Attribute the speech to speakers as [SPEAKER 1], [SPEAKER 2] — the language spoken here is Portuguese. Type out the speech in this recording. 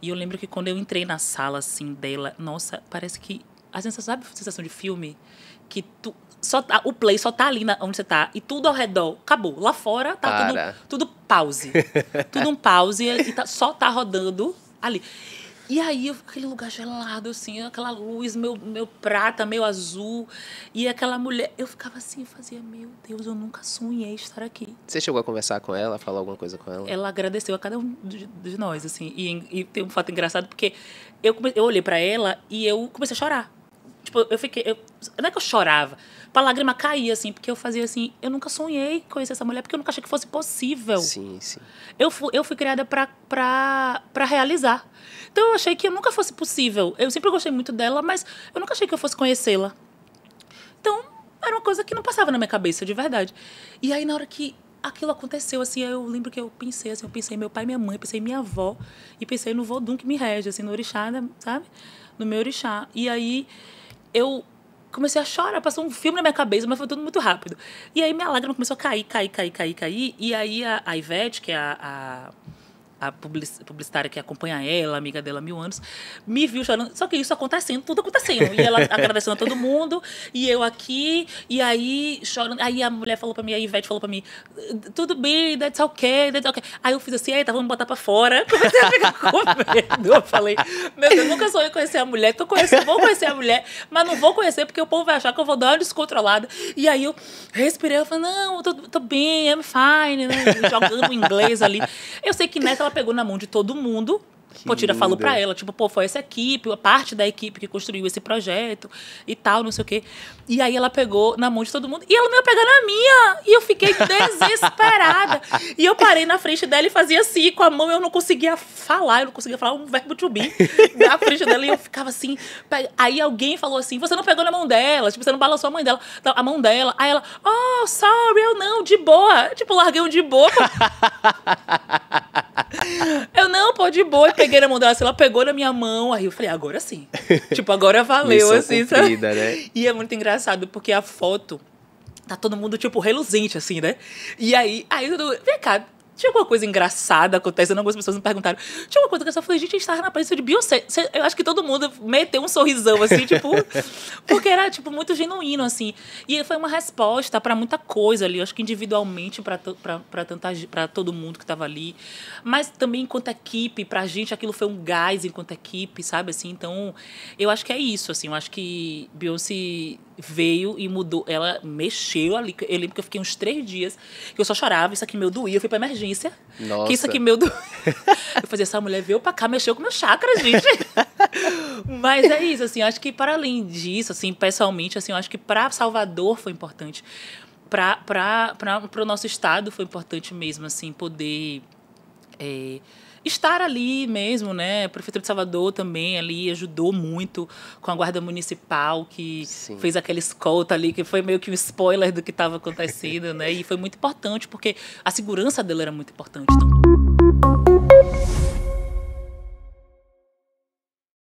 [SPEAKER 1] E eu lembro que quando eu entrei na sala, assim, dela, nossa, parece que. A sensação, sabe a sensação de filme? Que tu, só tá, o play só tá ali na, onde você tá e tudo ao redor acabou. Lá fora tá Para. tudo, tudo pause. tudo um pause e tá, só tá rodando ali. E aí, aquele lugar gelado, assim, aquela luz, meu, meu prata, meu azul, e aquela mulher. Eu ficava assim, fazia, meu Deus, eu nunca sonhei estar aqui. Você chegou a conversar com ela, falar alguma coisa com ela? Ela agradeceu a cada um de, de nós, assim. E, e tem um fato engraçado, porque eu, eu olhei para ela e eu comecei a chorar. Tipo, eu fiquei. Eu, não é que eu chorava. A lágrima caía, assim, porque eu fazia assim. Eu nunca sonhei conhecer essa mulher, porque eu nunca achei que fosse possível. Sim, sim. Eu, fui, eu fui criada pra, pra, pra realizar. Então eu achei que nunca fosse possível. Eu sempre gostei muito dela, mas eu nunca achei que eu fosse conhecê-la. Então, era uma coisa que não passava na minha cabeça, de verdade. E aí, na hora que aquilo aconteceu, assim, eu lembro que eu pensei, assim, eu pensei meu pai, minha mãe, pensei minha avó, e pensei no Vodum que me rege, assim, no orixá, né, sabe? No meu orixá. E aí, eu comecei a chorar, passou um filme na minha cabeça, mas foi tudo muito rápido. E aí minha lágrima começou a cair, cair, cair, cair, cair. E aí a, a Ivete, que é a, a a publicitária que acompanha ela, amiga dela há mil anos, me viu chorando. Só que isso acontecendo, tudo acontecendo. E ela agradecendo a todo mundo, e eu aqui, e aí chorando. Aí a mulher falou pra mim, a Ivete falou pra mim, tudo bem, that's okay, that's okay. Aí eu fiz assim, tá, vamos botar pra fora. Comecei a ficar com medo. Eu falei, meu Deus, nunca sonhei conhecer a mulher, tô conhecendo, vou conhecer a mulher, mas não vou conhecer porque o povo vai achar que eu vou dar uma descontrolada. E aí eu respirei, eu falei, não, tô, tô bem, I'm fine, né? Jogando inglês ali. Eu sei que nessa ela pegou na mão de todo mundo.
[SPEAKER 2] Que Potira linda. falou para ela,
[SPEAKER 1] tipo, pô, foi essa equipe, a parte da equipe que construiu esse projeto e tal, não sei o quê. E aí ela pegou na mão de todo mundo e ela não ia pegar na minha. E eu fiquei desesperada. e eu parei na frente dela e fazia assim, com a mão eu não conseguia falar, eu não conseguia falar um verbo to be na frente dela. E eu ficava assim. Aí alguém falou assim: você não pegou na mão dela, tipo, você não balançou a mão dela, a mão dela. Aí ela, oh, sorry, eu não, de boa. tipo, larguei um de boa. tava de boa, e peguei na mão dela, assim, ela pegou na minha mão, aí eu falei, agora sim. tipo, agora valeu, assim, cumprida, sabe? Né? E é muito engraçado, porque a foto tá todo mundo, tipo, reluzente, assim, né? E aí, aí eu, vem cá, tinha alguma coisa engraçada acontecendo, algumas pessoas me perguntaram. Tinha alguma coisa que eu só falei, gente, a gente tava na presença de Beyoncé. Eu acho que todo mundo meteu um sorrisão, assim, tipo. Porque era, tipo, muito genuíno, assim. E foi uma resposta para muita coisa ali. Eu acho que individualmente para todo mundo que estava ali. Mas também enquanto equipe, pra gente, aquilo foi um gás enquanto equipe, sabe? Assim, então, eu acho que é isso, assim. Eu acho que Beyoncé veio e mudou. Ela mexeu ali. Eu lembro que eu fiquei uns três dias que eu só chorava. Isso aqui meu doía. Eu fui pra emergência. Nossa. Que isso aqui meu doía. eu fazia essa mulher veio pra cá, mexeu com meu chakra, gente. Mas é isso, assim. acho que para além disso, assim, pessoalmente, assim, eu acho que para Salvador foi importante. Para o nosso estado foi importante mesmo, assim, poder é, estar ali mesmo, né? A Prefeitura de Salvador também ali ajudou muito com a Guarda Municipal, que Sim. fez aquela escolta ali, que foi meio que um spoiler do que estava acontecendo, né? E foi muito importante, porque a segurança dela era muito importante. Então...